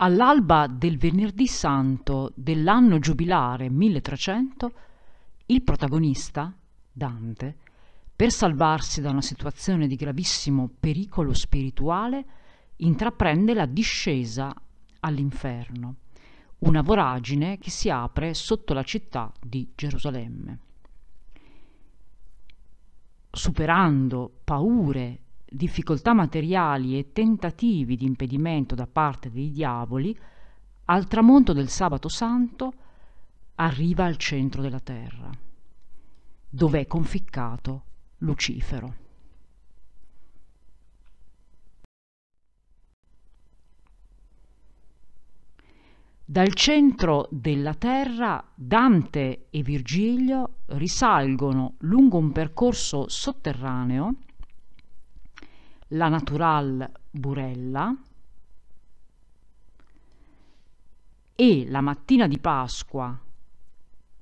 All'alba del venerdì santo dell'anno giubilare 1300, il protagonista, Dante, per salvarsi da una situazione di gravissimo pericolo spirituale, intraprende la discesa all'inferno, una voragine che si apre sotto la città di Gerusalemme. Superando paure difficoltà materiali e tentativi di impedimento da parte dei diavoli, al tramonto del sabato santo arriva al centro della terra, dove è conficcato Lucifero. Dal centro della terra Dante e Virgilio risalgono lungo un percorso sotterraneo la Natural Burella e la mattina di Pasqua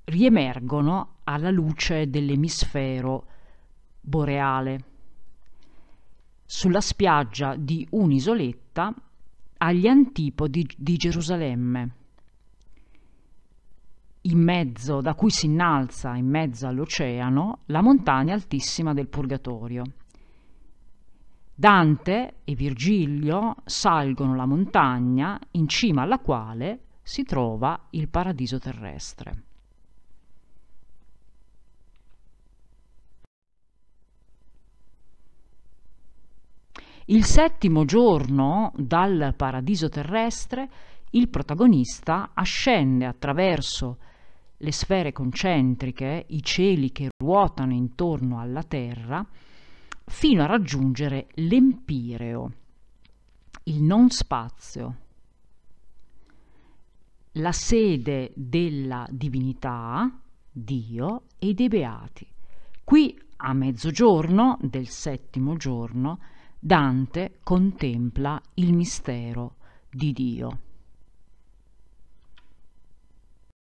riemergono alla luce dell'emisfero boreale sulla spiaggia di un'isoletta agli antipodi di Gerusalemme, in mezzo, da cui si innalza in mezzo all'oceano la montagna altissima del Purgatorio. Dante e Virgilio salgono la montagna in cima alla quale si trova il paradiso terrestre. Il settimo giorno dal paradiso terrestre il protagonista ascende attraverso le sfere concentriche, i cieli che ruotano intorno alla Terra, fino a raggiungere l'empireo, il non spazio, la sede della divinità, Dio e dei beati. Qui a mezzogiorno del settimo giorno Dante contempla il mistero di Dio.